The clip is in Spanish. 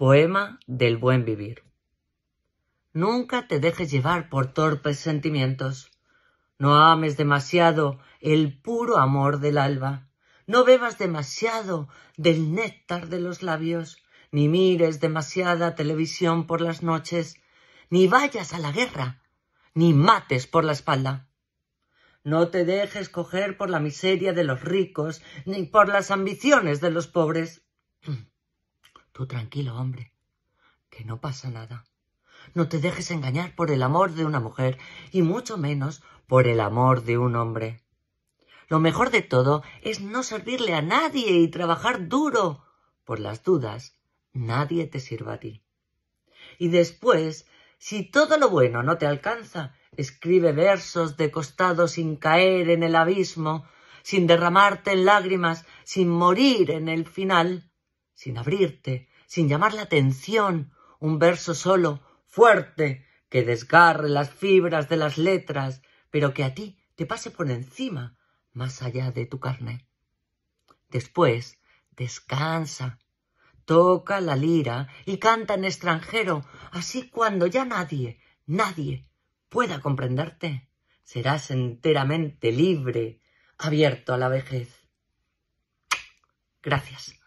Poema del buen vivir. Nunca te dejes llevar por torpes sentimientos. No ames demasiado el puro amor del alba. No bebas demasiado del néctar de los labios, ni mires demasiada televisión por las noches, ni vayas a la guerra, ni mates por la espalda. No te dejes coger por la miseria de los ricos, ni por las ambiciones de los pobres. Tú tranquilo, hombre, que no pasa nada. No te dejes engañar por el amor de una mujer y mucho menos por el amor de un hombre. Lo mejor de todo es no servirle a nadie y trabajar duro. Por las dudas, nadie te sirva a ti. Y después, si todo lo bueno no te alcanza, escribe versos de costado sin caer en el abismo, sin derramarte en lágrimas, sin morir en el final, sin abrirte, sin llamar la atención, un verso solo, fuerte, que desgarre las fibras de las letras, pero que a ti te pase por encima, más allá de tu carne. Después, descansa, toca la lira y canta en extranjero, así cuando ya nadie, nadie pueda comprenderte, serás enteramente libre, abierto a la vejez. Gracias.